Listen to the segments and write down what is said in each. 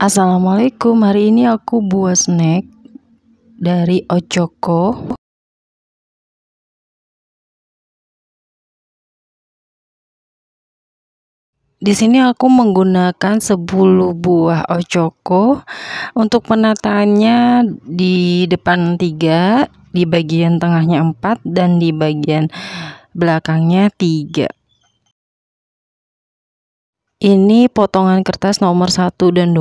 Assalamualaikum, hari ini aku buat snack dari Ochoko. Di sini aku menggunakan 10 buah Ochoko. Untuk penataannya di depan 3, di bagian tengahnya 4 dan di bagian belakangnya 3 ini potongan kertas nomor 1 dan 2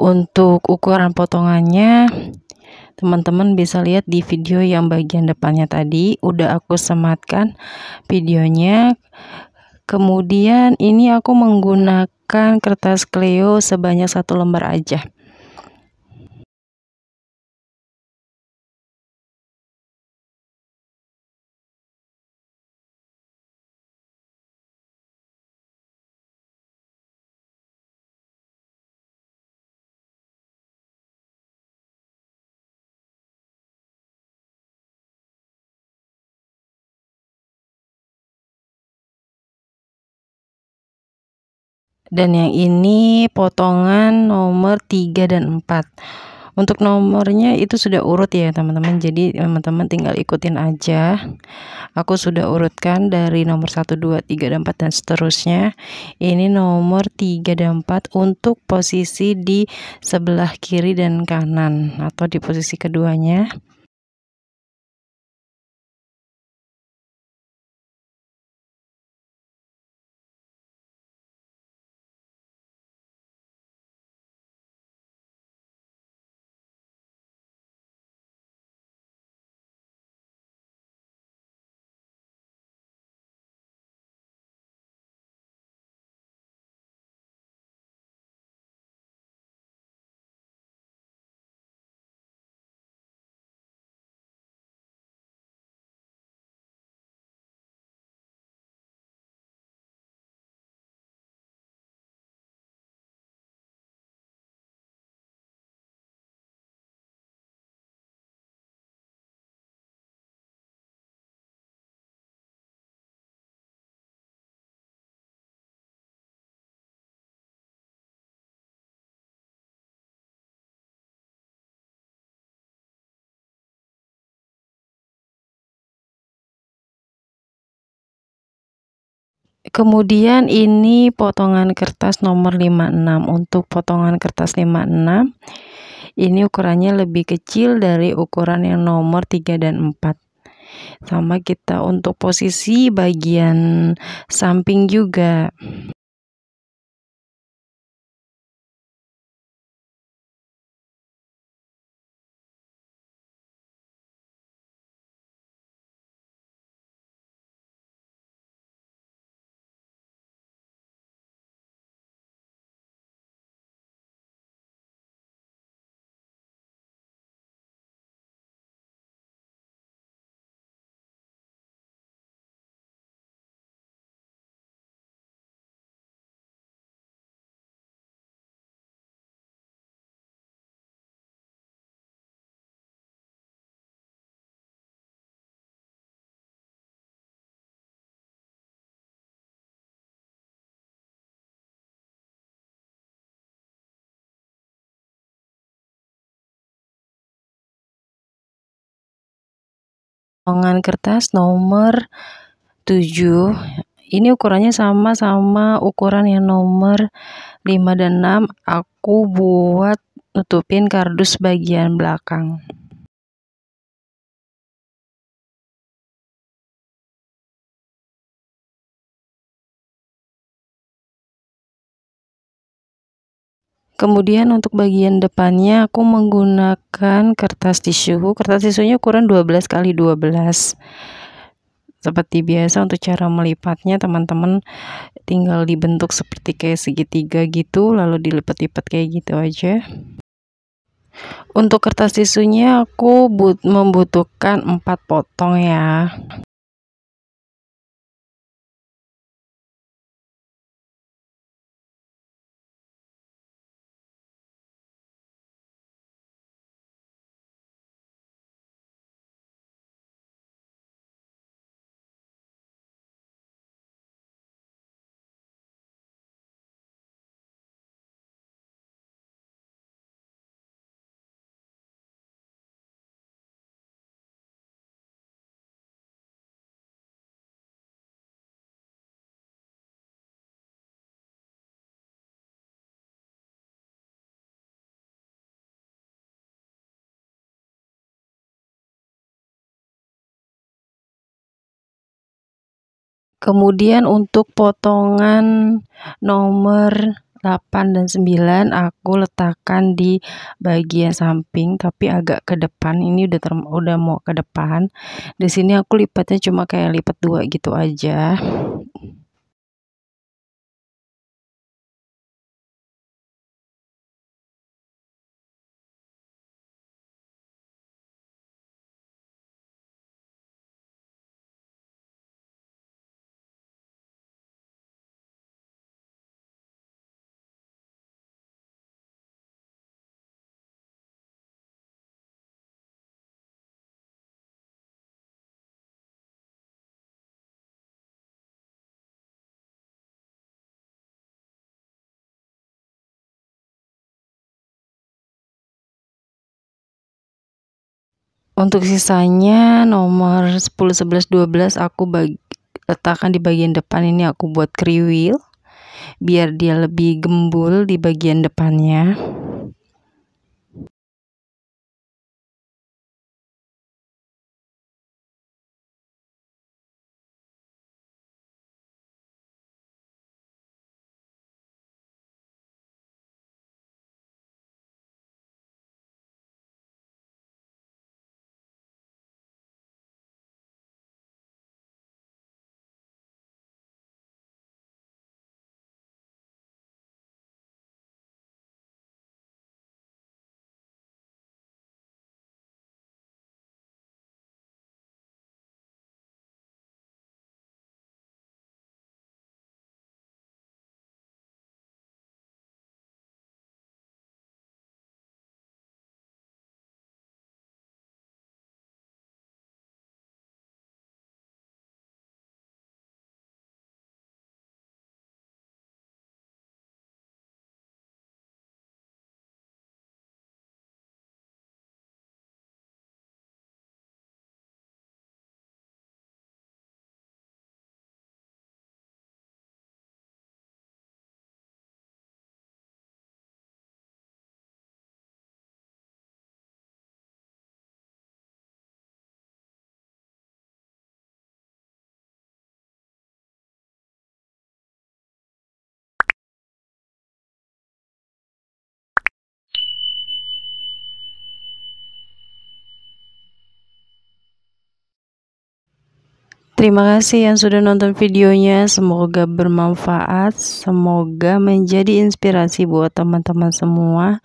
untuk ukuran potongannya teman-teman bisa lihat di video yang bagian depannya tadi udah aku sematkan videonya kemudian ini aku menggunakan kertas Cleo sebanyak satu lembar aja dan yang ini potongan nomor 3 dan 4 untuk nomornya itu sudah urut ya teman-teman jadi teman-teman tinggal ikutin aja aku sudah urutkan dari nomor 1 2 3 dan 4 dan seterusnya ini nomor 3 dan 4 untuk posisi di sebelah kiri dan kanan atau di posisi keduanya kemudian ini potongan kertas nomor 56 untuk potongan kertas 56 ini ukurannya lebih kecil dari ukuran yang nomor 3 dan 4 sama kita untuk posisi bagian samping juga potongan kertas nomor 7 ini ukurannya sama sama ukuran yang nomor 5 dan 6 aku buat nutupin kardus bagian belakang Kemudian untuk bagian depannya aku menggunakan kertas tisu. Kertas tisunya ukuran 12 kali 12. Seperti biasa untuk cara melipatnya teman-teman tinggal dibentuk seperti kayak segitiga gitu lalu dilipat-lipat kayak gitu aja. Untuk kertas tisunya aku membutuhkan 4 potong ya. Kemudian untuk potongan nomor 8 dan 9 aku letakkan di bagian samping tapi agak ke depan. Ini udah ter udah mau ke depan. Di sini aku lipatnya cuma kayak lipat dua gitu aja. Untuk sisanya nomor 10, 11, 12 aku bagi, letakkan di bagian depan ini aku buat kriwil biar dia lebih gembul di bagian depannya. Terima kasih yang sudah nonton videonya. Semoga bermanfaat, semoga menjadi inspirasi buat teman-teman semua.